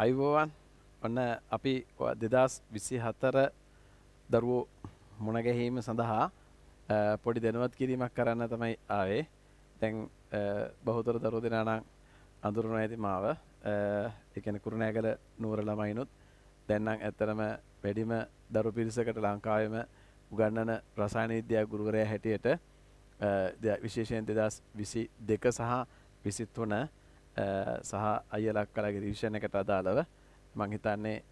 අයිබෝවන් ඔන්න අපි දෙදස් විසි හතර දරුවෝ මුණගැහීම සඳහා පොඩි දැනුවත් කිරීමක් කරන්න තමයි ආවේ තැන් බහුතර දරු දෙනානම් අඳුරුණ ඇති මාව එකන කුරුණෑගල නුවර ළමයිනුත් දැන්නම් ඇත්තරම වැඩිම දරු පිරිසකට ලංකාවම උගන්නන ප්‍රසාන විද්‍යා ගුරුවරය හැටියට විශේෂයෙන් දෙදස් විසි දෙක සහ විසිත් වන සහ අයලක් කලගේ දීශණ එකට අදාළව මංහිතන්නේ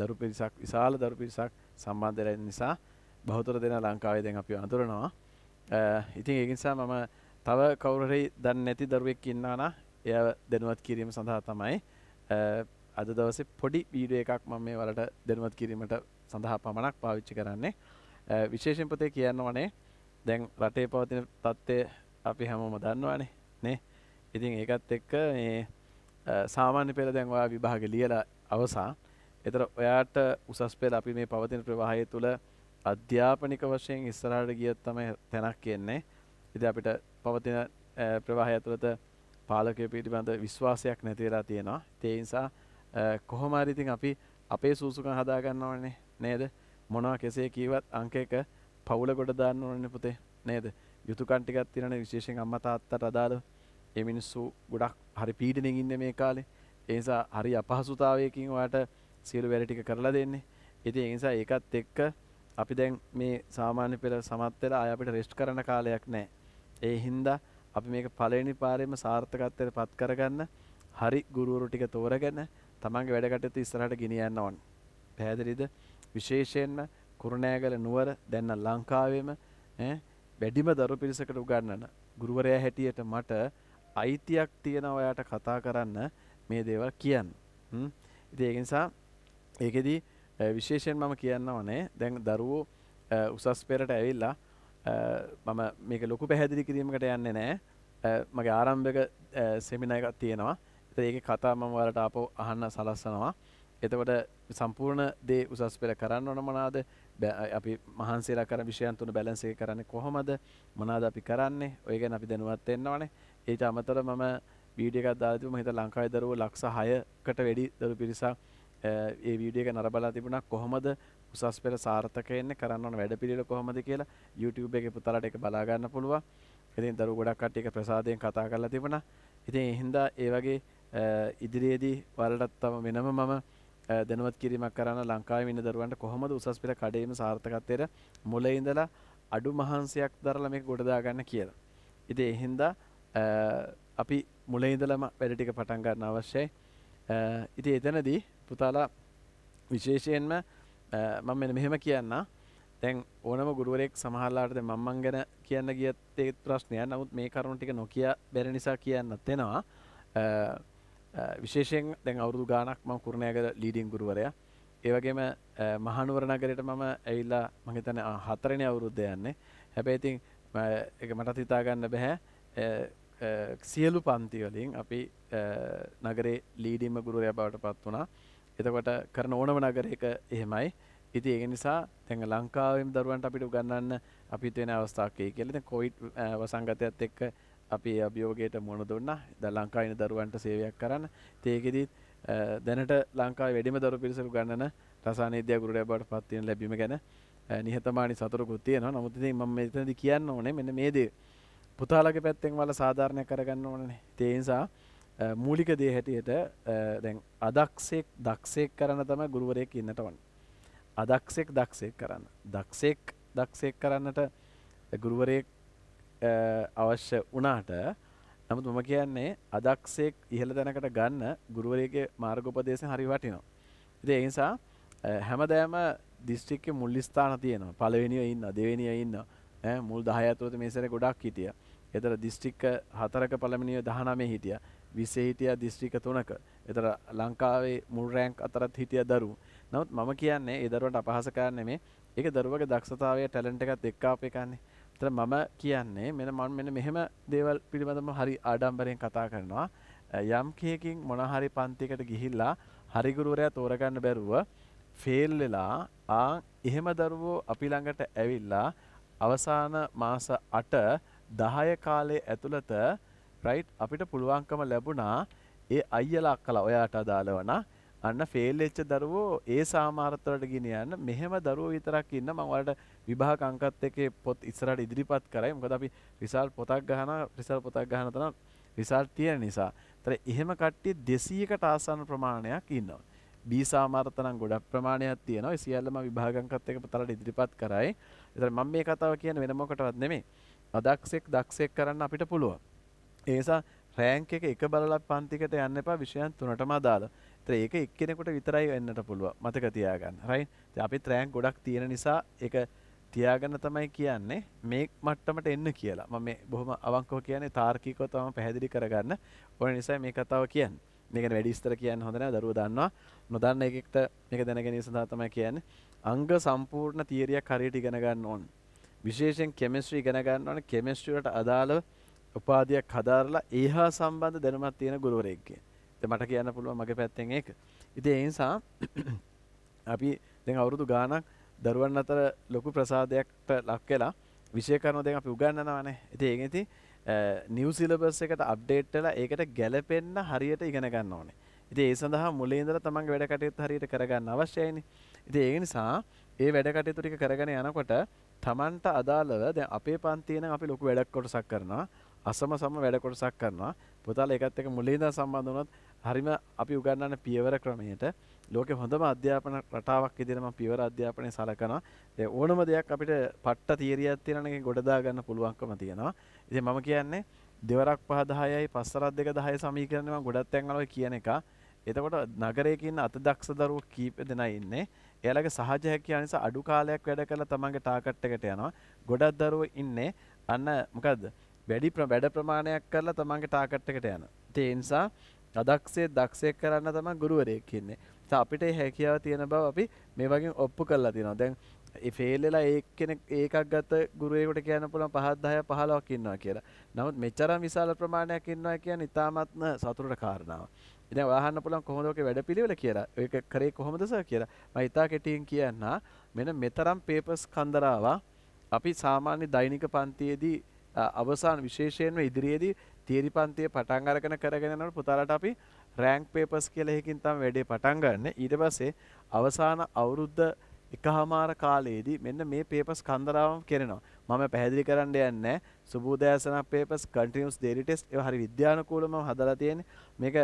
දරු පිරිසක් විශාල දරු පිරිසක් සම්බන්ධරෙන් නිසා බහතුර දෙන ලංකාවේ දෙන් අපි අඳුරනවා ඉතින් ඒනිසා මම තව කවුරහරි දන්න නැති දරුවෙක් ඉන්නාන එය දෙනුවත් කිරීම සඳහා තමයි අද දවස පොඩි වීඩුව එකක් මම මේ වලට දෙනුවත් කිරීමට සඳහා පමණක් පාවිච්චි කරන්නේ විශේෂෙන් පොතේ කියන්න වනේ දැන් රටේ පවතින තත්ත්වය අපි හැමෝම දන්නවානේ නේ ඉතින් ඒකත් එක්ක මේ සාමාන්‍ය පෙළ දැන් ඔයා විභාග ලියලා අවසා එතර ඔයාට උසස් පෙළ අපි මේ පවතින ප්‍රවාහය තුළ අධ්‍යාපනික වශයෙන් ඉස්සරහට ගියත් තමයි තැනක් කියන්නේ ඉති අපිට පවතින ප්‍රවාහය ඇතුළත පාලකය පිටිබඳ විශ්වාසයක් නැතිවෙලා තියෙනවා තේනිසා කොහොමාරිතින් අපි අපේ සූසුකන් හදාගන්න ඕනේ නේද මොනවා කෙසේ කීවත් අංක එක පවුල ගොඩ දාන්න ඕනේ පුතේ නේද යුතුකන්ටිකත් තිරන විශේෂෙන් අම්මතාත්තට අදාළ ඒ මිනිස්සු ගොඩක් හරි පීඩනෙන් ඉන්න මේ කාලේ ඒසා හරි අපහසුතාවයකින් ඔයාට සියලු වැඩ ටික කරලා දෙන්නේ ඉතින් ඒ නිසා ඒකත් එක්ක අපි දැන් මේ සාමාන්‍ය පෙර සමත් වෙලා ආය අපිට රෙස්ට් කරන කාලයක් නැහැ ඒ හින්දා අපි මේක පළවෙනි පාරේම සාර්ථකත්වයට පත් කරගන්න හරි ගුරුවරු ටික තෝරගෙන තමන්ගේ වැඩ කටයුතු ඉස්සරහට ගෙනියන්න ඕන පැහැදිලිද විශේෂයෙන්ම කුරුණෑගල නුවර දැන්න ලංකාවේම වැඩිම දරු පිරිසකට උගන්නන ගුරුවරයා හැටියට මට අයිතියක් තියෙන ඔයාට කතා කරන්න මේ දේවල් කියන්න ඉතිඒනිසා ඒකෙදී විශේෂයෙන් මම කියන්න වනේ දැන් දරුවෝ උසස් පෙරට ඇවිල්ලා මම මේක ලොකු පැහැදිලි කිරීමකට යන්නේ නෑ මගේ ආරම්භක සෙමිනයකත් තියෙනවා ඒක කතා මම වලට අප අහන්න සලස්සනවා එතකොට සම්පූර්ණ දේ උසස් පෙර කරන්න ඕන මනාද අපි මහන්සේලා කර විෂයන් තුන බැලන්සේ කරන්නේ කොහොමද මනාද අපි කරන්නේ ඔය ගැන අපි දැනුවත් වෙන්නවනේ ඒට අමතර මම වීඩියක දාතු මහිත ලංකායි දරුව ලක්ෂ හයකට වැඩි දරු පිරිසක් ඒ වීඩියක නරබලා තිබුණක් කොහොමද උසස් පෙර සාර්ථකයන්න කරන්න වැඩ පිළිල කොහොමද කියලා YouTube එක පුතරට එක බලාගන්න පුළුව ඉතින් දරු ගොඩක් කට්ටික ප්‍රසාදයෙන් කතා කරලා තිබුණ ඉතින් එහින්දා ඒ වගේ ඉදිරියේදී වලටත් තම වෙනම මම දැනුවත් කිරීමක් කරන්න ලංකාව ඉන්න දරුවන්ට කොහොමද උසස් පෙර කඩේම සාර්ථකත්තයට මුල ඉඳලා අඩු මහන්සයක් දරලම ගොඩදාගන්න කියලා. ඉතින් එහින්දා අපි මුල ඉඳලම වැඩටික පටන්ගන්න අවශ්‍යයි ඉති එතනදී පුතාලා විශේෂයෙන්ම මම මෙන මෙහෙම කියන්න තැන් ඕනම ගුරුවරෙක් සමහල්ලාටද මංමං ගැන කියන්න ගියත් ඒත් ප්‍රශ්නය නමුත් මේ කරුණටික නොකිය බැරි නිසා කියන්න තෙනවා විශේෂෙන් දැන් අවුදු ගානක් ම කුරුණයගද ලීඩිං ගුරුවරයා ඒවගේම මහනුවරණගරයට මම ඇවිල්ලා මහිතන හතරණ අවුරුද්ධ යන්නේ හැබැයිතින් එක මට හිතාගන්න බැහැ සියලු පන්තිවලින් අපි නගරේ ලීඩීම ගුරුරය බවට පත් වනා එතකොට කරන ඕනම නගරයක එහෙමයි ඉති ඒ නිසා තැඟ ලංකාවෙන් දරුවන්ට අපිට ගන්නන්න අපි තියෙන අවස්ථාකය කෙලෙ කොයිට් වසංගතයත් එක්ක අපි අභියෝගයට මුණ දුන්න ද ලංකායින දරුවන්ට සේවයක් කරන්න තේකෙදීත් දැනට ලංකා වැඩිම දරු පිරිසරු ගන්න රසානේදය ගුරට බට පත්තියෙන් ලැබීම ගැන නිහතමානි සතුරකුත්තියන නමුතිේ ම මෙතනද කියන්න ඕනේ මෙන මේදේ පුතාලගේ පැත්තෙන් වල සාධාරණය කරගන්න ඕනනේ තේනිසා මූලික දේ හැටියට දැන් අදක්ෂෙක් දක්ෂෙක් කරන තම ගුරුවරයෙක් ඉන්නට වන් අදක්ෂෙක් දක්ෂෙක් කරන්න දක්ෂෙක් දක්ෂෙක් කරන්නට ගුරුවරයෙක් අවශ්‍ය වනාට නමුත් මම කියන්නේ අදක්ෂෙක් ඉහළ දැනකට ගන්න ගුරුවරයගේ මාර්ගෝපදේශ හරි වටිනවා ඉති එනිසා හැමදෑම දිස්ට්‍රික්ක මුල්ලිස්ථාන තියෙනවා පලවෙනිිය ඉන්න දෙවෙනිය ඉන්න මුල් දහයතුවත මේසර ගොඩක් හිටිය එතර දිස්ත්‍රික්ක හතරක පළමිනිය දහනමේ හිටිය විසේ හිටිය දිස්ත්‍රික තුනක එතර ලංකාවේ මුල්රෑන්ක් අතරත් හිටිය දරු නවත් මම කියන්නේ එදරුවට අපහසකාරන්න මේ එක දරුවක දක්ෂතාවය ටැලන්ට එකත් එක්කාපයකන්නේ තර මම කියන්නේ මෙන මන් මෙන මෙහෙම දේවල් පිළිබඳම හරි ආඩම්බරයෙන් කතා කරනවා යම් කියකින් මොනහරි පන්තිකට ගිහිල්ලා හරිගුරුවරයා තෝරගන්න බැරුව ෆේල් වෙලා ආ එහෙම දරුවෝ අපි ළඟට ඇවිල්ලා අවසාන මාස 8 දහය කාලේ ඇතුළත රයිට් අපිට පුළුවන්කම ලැබුණා ඒ අයියලා අක්කලා ඔයාට අදාළවන අන්න ෆේල් වෙච්ච දරුවෝ ඒ සාමාර්ථවලට ගෙන යන්න මෙහෙම දරුවෝ විතරක් ඉන්න මම ඔයාලට විභාග අංකත් එකේ පොත් ඉස්සරහට ඉදිරිපත් කරයි මොකද අපි රිසල්ට් පොතක් ගහන රිසල්ට් පොතක් ගහන තන රිසල්ට් තියෙන නිසා. ඒතර එහෙම කට්ටිය 200කට ආසන්න ප්‍රමාණයක් ඉන්නවා. B සාමාර්ථ නම් ගොඩක් ප්‍රමාණයක් තියෙනවා. ඒ සියල්ලම විභාග අංකත් එක පොතලට ඉදිරිපත් කරයි. ඒතර මම මේ කතාව කියන්නේ වෙන මොකටවත් නෙමෙයි. අදක්ෂෙක් දක්ෂෙක් කරන්න අපිට පුළුවන්. ඒසා රෑංක එක එක බලලා පන්තිකට යන්න එපා විෂයන් තුනටම අදාළ. ඒක එක්කෙනෙකුට විතරයි වෙන්නට පුළුවන්. මතක තියාගන්න. රයිට්. අපි රෑන්ක් ගොඩක් තියෙන නිසා ඒක තියාගන්න තමයි කියන්නේ මේ මට්ටමට එන්න කියලා. මම මේ බොහොම අවංකව කියන්නේ තාර්කිකව තමයි පැහැදිලි කරගන්න. ඕන නිසා මේ කතාව කියන්නේ. මේක වැඩි විස්තර කියන්න හොඳ නැහැ. දරුවෝ දන්නවා. නොදන්න එකෙක්ට මේක දැනගැනීම සඳහා තමයි කියන්නේ. අංග සම්පූර්ණ තියරියක් හරියට ඉගෙන ගන්න ඕනේ. විශේෂයෙන් කෙමිස්ට්‍රී ඉගෙන ගන්න ඕනේ කෙමිස්ට්‍රී වලට අදාළව උපාධියක් හදාරලා ඒහා සම්බන්ධ දැනුමක් තියෙන ගුරුවරයෙක්ගේ. ඉතින් මට කියන්න පුළුවන් මගේ පැත්තෙන් ඒක. ඉතින් ඒ නිසා අපි දැන් අවුරුදු ගාණක් දරුවන් අතර ලොකු ප්‍රසාදයක්ට ලක් වෙලා විෂය කරනවා දැන් අපි උගන්වනවානේ. ඉතින් ඒක ඉතින් නිව් සිලබස් එකට අප්ඩේට් වෙලා ඒකට ගැලපෙන්න හරියට ඉගෙන ගන්න ඕනේ. ඉතින් ඒ සඳහා මුලින් ඉඳලා තමන්ගේ වැඩ කටයුතු හරියට කරගන්න අවශ්‍යයිනේ. ඉතින් ඒ නිසා ඒ වැඩ කටයුතු ටික කරගෙන යනකොට තමන්ට අදාළව දැන් අපේ පන්තියේ නම් අපි ලොකු වැඩක් කොටසක් කරනවා. අසම සම වැඩ කොටසක් කරනවා. පුතාලා ඒකත් එක්ක මුලින්ම සම්බන්ධ වුණොත් හරිම අපි උගන්වන පියවර ක්‍රමයට ලෝකෙ හොඳම අධ්‍යාපන රටාවක් විදිහට මම පියවර අධ්‍යාපනය සලකනවා. දැන් ඕනම දෙයක් අපිට පට්ට තියරියක් තියෙනවනේ ඒක ගොඩ දා ගන්න පුළුවන්කම තියෙනවා. ඉතින් මම කියන්නේ දෙවරක් පහ 10යි පස්තරක් දෙක 10 සමීකරණය මම ගොඩක් තැන්වල කියන එක. එතකොට නගරයක ඉන්න අත දක්ෂ දරුවෝ කීප දෙනා ඉන්නේ. එයාලගේ සහජ හැකියාව නිසා අඩු කාලයක් වැඩ කරලා තමන්ගේ ටාගට් එකට යනවා. ගොඩක් දරුවෝ ඉන්නේ අන්න මොකද්ද? වැඩි වැඩ ප්‍රමාණයක් කරලා තමන්ගේ ටාගට් එකට යනවා. ඒ නිසා අදක්ෂේ දක්ෂයෙක් කරන්න තමයි ගුරුවරයෙක් ඉන්නේ. අපිට හැකියාව තියෙන බව අපි මේ වගේ ඔප්පු කරලා තියෙනවා. දැන් ඒ ෆේල් වෙලා ඒ කෙනෙක් ඒකක් ගත ගුරුවරයෙකුට කියන්න පුළුවන් 5 10 15ක් ඉන්නවා කියලා. නමුත් මෙච්චරම විශාල ප්‍රමාණයක් ඉන්නවා කියන්නේ ඉතාමත්ම සතුටට කාරණාවක්. ඉතින් ඔයාහන්න පුළුවන් කොහොමද ඔකේ වැඩපිළිවෙල කියලා. ඒක කරේ කොහොමද සර් කියලා. මම ඉතා කෙටියෙන් කියන්න මෙන්න මෙතරම් පේපර්ස් කන්දරාව අපි සාමාන්‍ය දෛනික පන්තියේදී අවසාන විශේෂයෙන්ම ඉදිරියේදී තියරි පන්තිය පටන් අරගෙන කරගෙන යනකොට පුතාලට අපි රෑන්ක් පේපර්ස් කියලා එකකින් තමයි වැඩේ පටන් ගන්න. ඊට පස්සේ අවසාන අවුරුද්ද එකහමාර කාලයේදී මෙන්න මේ පේපර්ස් කන්දරාවම කරනවා. මම පැහැදිලි කරන්න යන්නේ සුබෝදයාසන පේපර්ස් කන්ටිනියස් ඩේලි ටෙස්ට් ඒවා හරි විද්‍යානුකූලවම හදලා තියෙන්නේ. මේක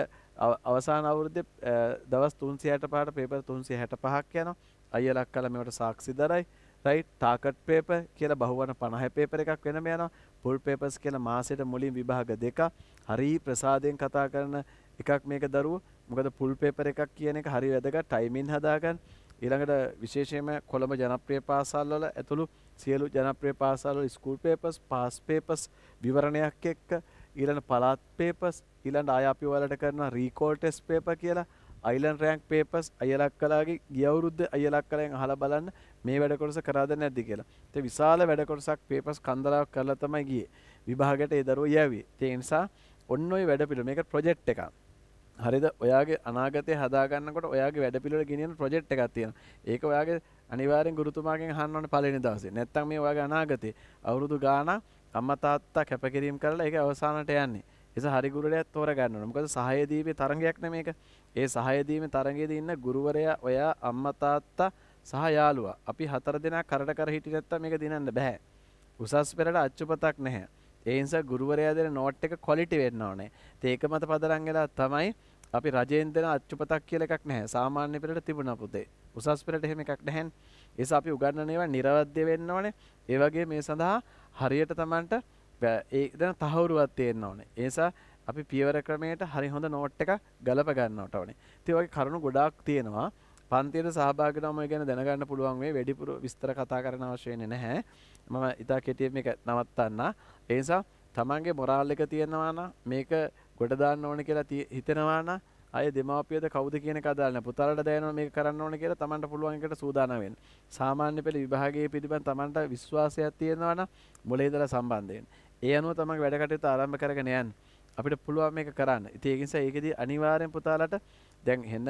අවසාන අවුරුද්ද දවස් තුන්සි හැට පහට පේපර් තුන්සි හැට පහක් යන අය ලක් කල මෙවට සාක්සි දරයි රයි් ටාකට් පේප කියලා බහුවන පණහ පේපර එකක් වෙනම යන පුල් පේපස් කියලා මාසයට මුලින් විභාග දෙක හරි ප්‍රසාදයෙන් කතා කරන එකක් මේක දරුව මොකද පුල් පේපර එකක් කියන එක හරි වැදක ටයිමින් හදාගන්න ඊළඟට විශේෂයම කොළඹ ජනප්‍රිය පාසල්වල ඇතුළු සියලු ජනප්‍රිය පාසල්වල ස්කූල් පේපස් පාස් පේපස් විවරණයක් එක්ක ඊළඟ පළාත් පේපස් ඊළඟ ආය අපි ඔයාලට කරනවා recall test paper කියලා island rank papers අයලක් කලාගේ ගිය අවුරුද්ද අයලක් කලෙන් අහලා බලන්න මේ වැඩ කොටස කරාද නැද්ද කියලා. ඉතින් විශාල වැඩ කොටසක් papers කන්දරාවක් කරලා තමයි ගියේ. විභාගයට ඒ දරුවෝ යෑවේ. ඒ නිසා ඔන්න ඔය වැඩ පිළිවෙල මේක project එකක්. හරිද ඔයාගේ අනාගතය හදාගන්නකොට ඔයාගේ වැඩ පිළිවෙල ගෙනියන ප්‍රොජෙක්ට් එකක් තියෙනවා. ඒක ඔයාගේ අනිවාර්යෙන් ගුරුතුමාගෙන් අහන්න ඕනේ පළවෙනි දවසේ. නැත්නම් මේ ඔයාගේ අනාගතේ අවුරුදු ගාණක් අම්මා තාත්තා කැපකිරීම කරලා ඒක අවසානට යන්නේ. එස හරිගුරුලයක් තෝරගන්න ඕන. මොකද සහාය දීපේ තරඟයක් නේ මේක. ඒ සහාය දීමේ තරඟයේදී ඉන්න ගුරුවරයා ඔයා අම්මා තාත්තා සහ යාළුවා. අපි හතර දෙනා කරට කර හිටියේ නැත්තම් මේක දිනන්න බෑ. උසස් පෙරට අච්චුපතක් නැහැ. ඒ නිසා ගුරුවරයා දෙන නෝට් එක ක්වොලිටි වෙන්න ඕනේ. ඒක මත පදනම් වෙලා තමයි අපි රජයෙන් දෙන අච්චුපතක් කියලා එකක් නැහැ. සාමාන්‍ය පෙරට තිබුණා පුතේ. උසස් පෙරට එහෙම එකක් නැහැ. ඒස අපි උගන්වන ඒවා නිර්වද්‍ය වෙන්න ඕනේ. ඒ වගේ මේ සඳහා හරියට Tamanට ඒ දැන තහවුරුවක් තියෙන්න ඕනේ. ඒසා අපි පියවර ක්‍රමයට හරි හොඳ නෝට් එකක් ගලප ගන්නවට ඕනේ. ඉතින් වගේ කරුණු ගොඩාක් තියෙනවා. පන්තියට සහභාගී වෙනම ගැන දැනගන්න පුළුවන් වෙයි. වැඩිපුර විස්තර කතා කරන්න අවශ්‍ය නැහැ. මම ඉතා කෙටියෙන් මේක නවත්තන්න. ඒ නිසා තමන්ගේ මොරාල් එක තියෙනවා නම් මේක ගොඩ දාන්න ඕන කියලා හිතෙනවා නම් අය දෙමාපියද කවුද කියන එක අදාළ නැහැ. පුතාලට දැනෙනවා මේක කරන්න ඕන කියලා තමන්ට පුළුවන් එකට සූදානම් වෙන්න. සාමාන්‍ය පෙළ විභාගයේ පිළිබඳ තමන්ට විශ්වාසයක් තියෙනවා නම් මොලේ ඉඳලා සම්බන්ධ වෙන්න. ඒ අනුව තමයි වැඩ කටයුතු ආරම්භ කරගෙන යන්න. අපිට පුළුවන් මේක කරන්න. ඉතින් ඒ නිසා ඒකෙදී අනිවාර්යෙන් පුතාලට දැන් හෙන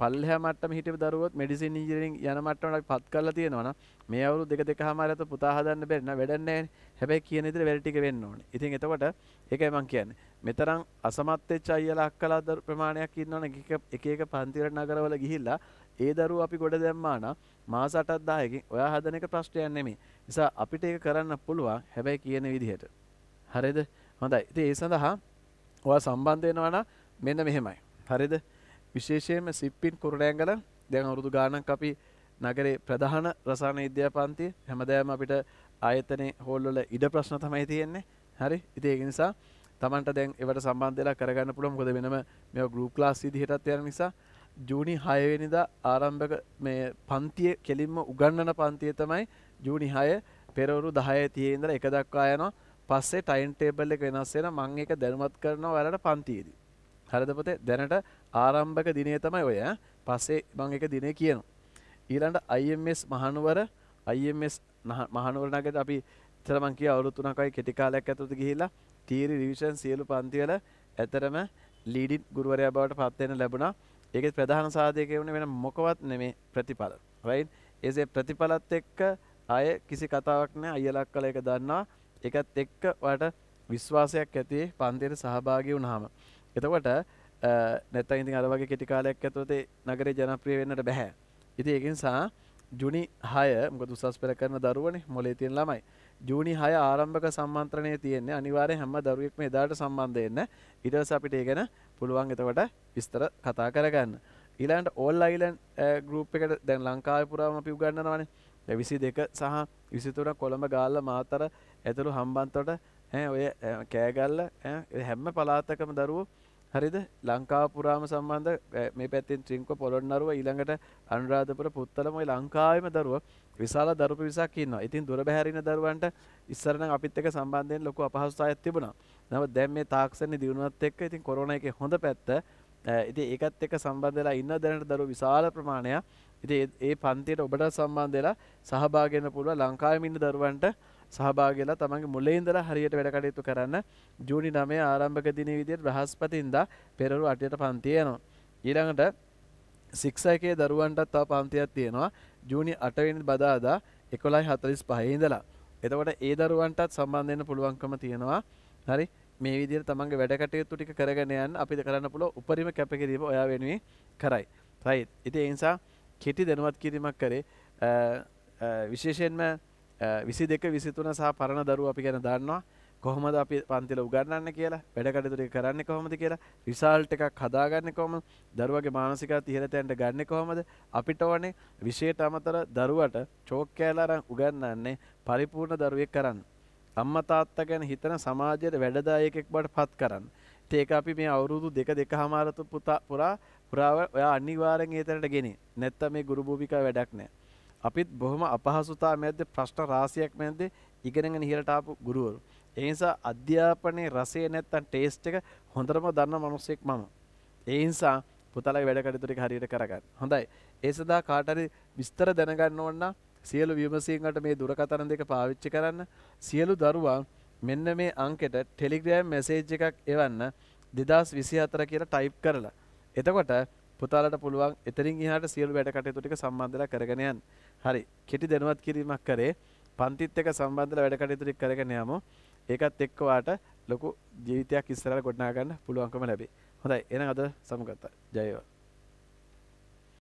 පල්ලහ මටම හිට දරුවත් මෙඩිසින් ඉජරින් යන මටමට පත් කරලා තියෙනවන මේ අවුරු දෙක දෙක හමාරත පුතා හදන්න බැන්න වැඩන්නේ හැබැයි කියන ඉදිරි වැඩ ටික වෙන්න ඕනේ. ඉතින් එතකොට ඒකයි මම කියන්නේ. මෙතරම් අසමත් වෙච්ච අයියලා අක්කලා ප්‍රමාණයක් ඉන්නවනේ එක එක පන්තිරට නගරවල ගිහිල්ලා ඒ දරුවෝ අපි ගොඩ දැම්මා නම් මාස 8ක් 10කින් ඔයා හදන එක ප්‍රශ්නයක් නෙමෙයි. නිසා අපිට ඒක කරන්න පුළුවන්. හැබැයි කියන විදිහට. හරිද? හොඳයි. ඉතින් ඒ සඳහා ඔයා සම්බන්ධ වෙනවා නම් මෙන්න මෙහෙමයි. හරිද? විශේෂයෙන්ම සිප්පින් කුරුණෑගල දැන් අවුරුදු ගාණක් අපි නගරේ ප්‍රධාන රසායන විද්‍යා පන්තිය හැමදාම අපිට ආයතනය හෝල්ලොල ඉඩ ප්‍රශ්න තමයි තියෙන්නේ හරි ඉති ඒ නිසා තමන්ට දැන් එවට සම්බන්ධලා කරගන්න පුළුවන් කොද වෙනම මෙ ගරුප් ලාස් සිදිහටත් යන නිසා ජූනි හයවෙනිද ආරම්භක මේ පන්තිය කෙලින්ම උගන්නන පන්තිය තමයි ජූනි හය පෙරවරු දහය තියෙන්දර එක දක්වා යනවා පස්සේ ටයින් ටේබල් එක වෙනස්සෙන මං එක දැනුමත් කරනවා වැලට පන්තියේදී. හරිද පුතේ දැනට ආරම්භක දිනේ තමයි ඔය. පස්සේ මං එක දිනේ කියනවා. ඊළඟට IMS මහනුවර IMS මහනුවරනගත අපි තරමංගේ අවුරුත්තුනකයි කෙටිකාලයක් ඇතුතු ගිහිලා තීරි රිවිෂන් සියලු පන්තිවල ඇතරම ලීඩින් ගුරුවරයා බවට පත්වෙන ලැබුණා ඒකෙත් ප්‍රධාන සාධයක වුණ වෙන මොකවත් නෙමේ ප්‍රතිඵල රයින් ඒසේ ප්‍රතිඵලත් එක්ක අය කිසි කතාවක් නෑ අයලක් කළ එක දන්නා එකත් එක්ක වට විශ්වාසයක් ඇති පන්තියට සහභාගි වුණාම එතකොට නැත්ත ඉතින් අර වගේ කෙටිකාලයක් ඇතුවතේ නගරේ ජනප්‍රිය වෙන්නට බැහැ ඉති එකනිසා ජුනි හය මුක දුසස් පෙර කරන දරුවනේ මොලේ තියෙන ළමයි ජූනි හය ආරම්භක සම්මන්ත්‍රණය තියෙන්නේ අනිවාර්ය හැම දරුවෙක්ම එදාට සම්බන්ධයෙන්න ඉටස අපිට ඒගැන පුළුවන් එතකොට විස්තර කතා කරගන්න ඊලන්ට ඕල් අයිලන් ගරුප් එකට දැන් ලංකාව පුරාම අපි උගන්නවානේ ලැවිසි දෙක සහ විසිතුර කොළඹ ගාල්ල මාතර ඇතුළු හම්බන්තොට eh, ඔය eh, කෑගල්ල eh, හැම්ම පලාත්තකම දරුවෝ හරිද ලංකාපුරාම සම්බන්ධ මේ පැත්තින් ත්‍රිංක පොළොන්නරුව ඊළඟට අනුරාධපුර පුත්තලමයි ලංකාවම දරුව විශාල දරුප විසක් ඉන්නවා ඉතින් දුර බැහැරින දරුවන්ට ඉස්සරන අපිත් එක සම්බන්ධයෙන් ලොකු අපහසුතාවයක් තිබුණා නම දැම් මේ තාක්ෂණ දියුණුවත් එක්ක ඉතින් කොරන එක හොඳ පැත්ත ඉති ඒකත් එක සම්බන්ධලා ඉන්න දැනට දරු විශාල ප්‍රමාණයක් ඉති ඒ පන්තියට ඔබට සම්බන්ධලා සහභාගෙන පුළුව ලංකාවමින්න දරුවන්ට සහභාගලා තමන්ගේ මුලේ ඉඳලා හරියට වැඩ කටයුතු කරන්න ජූනි 9 ආරම්භක දිනේ විදියට බ්‍රහස්පතින්දා පෙරළු 8ට පන්ති යනවා. ඊළඟට සික්ස එකේ දරුවන්ටත් තව පන්තියක් තියෙනවා. ජූනි 8 වෙනිදා බදාදා 11:45 ඉඳලා. එතකොට ඒ දරුවන්ටත් සම්බන්ධ වෙන්න පුළුවන්කම තියෙනවා. හරි. මේ විදිහට තමන්ගේ වැඩ කටයුතු ටික කරගෙන යන්න අපිට කරන්න පුළුවන් උපරිම කැපකිරීම ඔයා වෙනුවෙන් කරයි. right. ඉතින් ඒ නිසා කෙටි දැනුවත් කිරීමක් කරේ විශේෂයෙන්ම විසි දෙක විසිතුන සහ පරණ දරු අපි ගැන දන්නවා කොහොමද අපි පන්තිල උගන්නන්න කියලා වැඩකටතුරි කරන්න කොහොමද කියලා රිසාල්ට් එකක් හදාගන්න කොම දරුවගේ මානසිකා තිහරතැන්ට ගන්න කොහොමද අපිට ඕනේ විශේෂයට අමතර දරුවට චෝක්කෑලාරං උගන්නන්නේ පරිපූර්ණ දරුවෙක් කරන්න. අම්ම තාත්ත ගැන හිතන සමාජයට වැඩදායකෙක් බට පත් කරන්න. ඒක අපි මේ අවුරුදු දෙක දෙක හමාරතු පුතා පුරා පුරාව ඔයා අනිවාරෙන් ඒතරට ගෙන නැත්ත මේ ගුරුභූමිකා වැඩක් නෑ. අපිත් බොහොම අපහසුතා මැද්ද ප්‍රශ්න රාශියක් මැද්ද ඉගෙනගෙන ඉහළට ආපු ගුරුවරු. ඒ නිසා අධ්‍යාපනයේ රසය නැත්තම් ටේස්ට් එක හොඳටම දන්න මිනිස්සෙක් මම. ඒ නිසා පුතාලගේ වැඩ කටයුතු ටික හරියට කරගන්න. හොඳයි. ඒ සඳහා කාට හරි විස්තර දැනගන්න ඕන නම් සියලු විමසීම්කට මේ දුරකථන දෙක පාවිච්චි කරන්න. සියලු දරුවා මෙන්න මේ අංකෙට ටෙලිග්‍රෑම් මැසේජ් එකක් එවන්න 2024 කියලා ටයිප් කරලා. එතකොට පුතාලට පුළුවන් එතරින් එහාට සියලු වැඩ කටයුතු ටික සම්බන්ධලා කරගෙන යන්න. හරි කෙටි දැනුවත් කිරීමක් කරේ පන්තිත් එක සම්බන්ධව වැඩ කටයුතු ටික කරගෙන යමු. ඒකත් එක්ක වාට ලොකු ජීවිතයක් ඉස්සරහට ගොඩනගා ගන්න පුළුවන්කම ලැබේ. හොඳයි එහෙනම් අද සමුගත්තා. ජය වේවා.